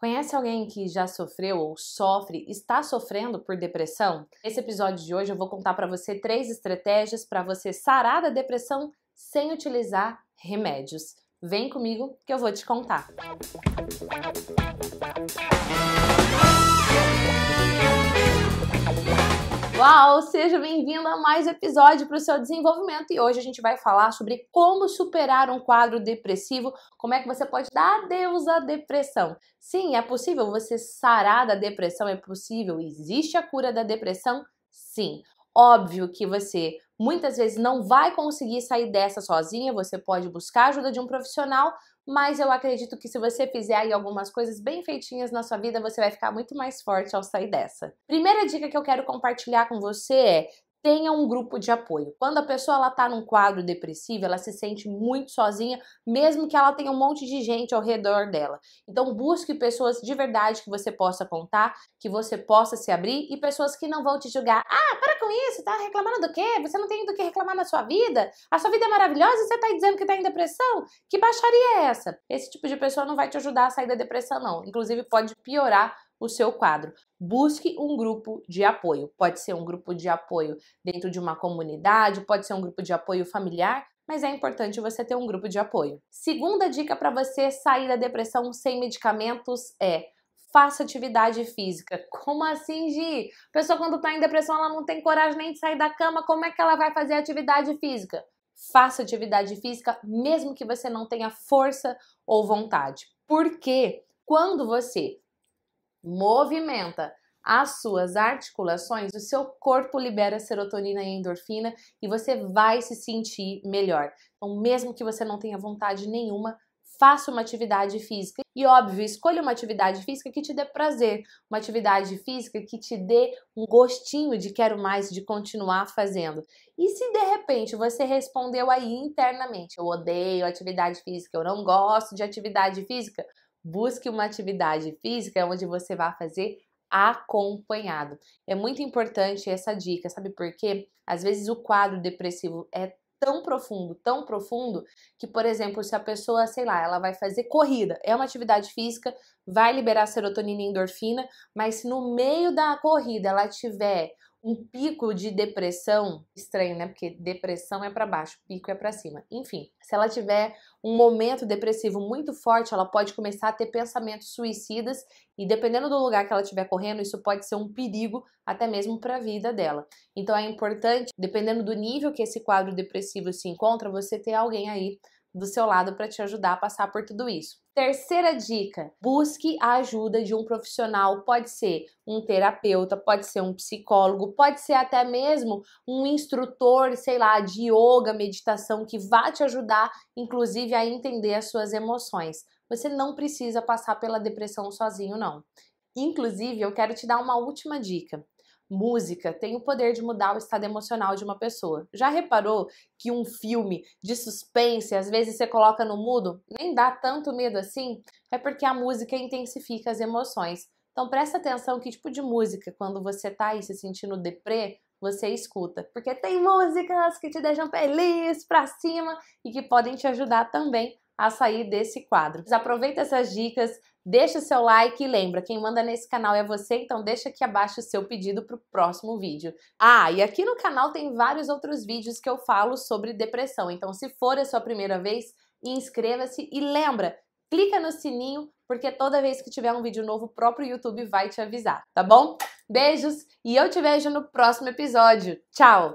Conhece alguém que já sofreu ou sofre, está sofrendo por depressão? Nesse episódio de hoje eu vou contar para você três estratégias para você sarar da depressão sem utilizar remédios. Vem comigo que eu vou te contar. Música Uau, seja bem-vindo a mais episódio para o seu desenvolvimento e hoje a gente vai falar sobre como superar um quadro depressivo, como é que você pode dar adeus à depressão. Sim, é possível você sarar da depressão, é possível, existe a cura da depressão? Sim. Óbvio que você muitas vezes não vai conseguir sair dessa sozinha, você pode buscar a ajuda de um profissional, mas eu acredito que se você fizer aí algumas coisas bem feitinhas na sua vida, você vai ficar muito mais forte ao sair dessa. Primeira dica que eu quero compartilhar com você é: tenha um grupo de apoio. Quando a pessoa ela tá num quadro depressivo, ela se sente muito sozinha, mesmo que ela tenha um monte de gente ao redor dela. Então busque pessoas de verdade que você possa contar, que você possa se abrir e pessoas que não vão te julgar. Ah, para com isso, tá reclamando do quê? Você não tem do que reclamar na sua vida? A sua vida é maravilhosa e você tá dizendo que tá em depressão? Que baixaria é essa? Esse tipo de pessoa não vai te ajudar a sair da depressão não. Inclusive pode piorar o seu quadro. Busque um grupo de apoio. Pode ser um grupo de apoio dentro de uma comunidade, pode ser um grupo de apoio familiar, mas é importante você ter um grupo de apoio. Segunda dica para você sair da depressão sem medicamentos é faça atividade física. Como assim, Gi? A pessoa quando está em depressão, ela não tem coragem nem de sair da cama, como é que ela vai fazer atividade física? Faça atividade física mesmo que você não tenha força ou vontade. Porque quando você movimenta as suas articulações, o seu corpo libera serotonina e endorfina e você vai se sentir melhor. Então, mesmo que você não tenha vontade nenhuma, faça uma atividade física. E óbvio, escolha uma atividade física que te dê prazer, uma atividade física que te dê um gostinho de quero mais, de continuar fazendo. E se de repente você respondeu aí internamente, eu odeio atividade física, eu não gosto de atividade física, busque uma atividade física onde você vá fazer acompanhado. É muito importante essa dica, sabe por quê? Às vezes o quadro depressivo é tão profundo, tão profundo, que, por exemplo, se a pessoa, sei lá, ela vai fazer corrida, é uma atividade física, vai liberar serotonina e endorfina, mas se no meio da corrida ela tiver um pico de depressão, estranho, né? Porque depressão é para baixo, pico é para cima. Enfim, se ela tiver um momento depressivo muito forte, ela pode começar a ter pensamentos suicidas e dependendo do lugar que ela estiver correndo, isso pode ser um perigo até mesmo para a vida dela. Então é importante, dependendo do nível que esse quadro depressivo se encontra, você ter alguém aí do seu lado para te ajudar a passar por tudo isso. Terceira dica: busque a ajuda de um profissional. Pode ser um terapeuta, pode ser um psicólogo, pode ser até mesmo um instrutor, sei lá, de yoga, meditação, que vá te ajudar, inclusive, a entender as suas emoções. Você não precisa passar pela depressão sozinho, não. Inclusive, eu quero te dar uma última dica música tem o poder de mudar o estado emocional de uma pessoa. Já reparou que um filme de suspense, às vezes você coloca no mudo, nem dá tanto medo assim? É porque a música intensifica as emoções. Então presta atenção que tipo de música, quando você tá aí se sentindo deprê, você escuta. Porque tem músicas que te deixam feliz, pra cima e que podem te ajudar também a sair desse quadro. Aproveita essas dicas, deixa o seu like e lembra, quem manda nesse canal é você, então deixa aqui abaixo o seu pedido para o próximo vídeo. Ah, e aqui no canal tem vários outros vídeos que eu falo sobre depressão, então se for a sua primeira vez, inscreva-se e lembra, clica no sininho, porque toda vez que tiver um vídeo novo, o próprio YouTube vai te avisar, tá bom? Beijos e eu te vejo no próximo episódio. Tchau!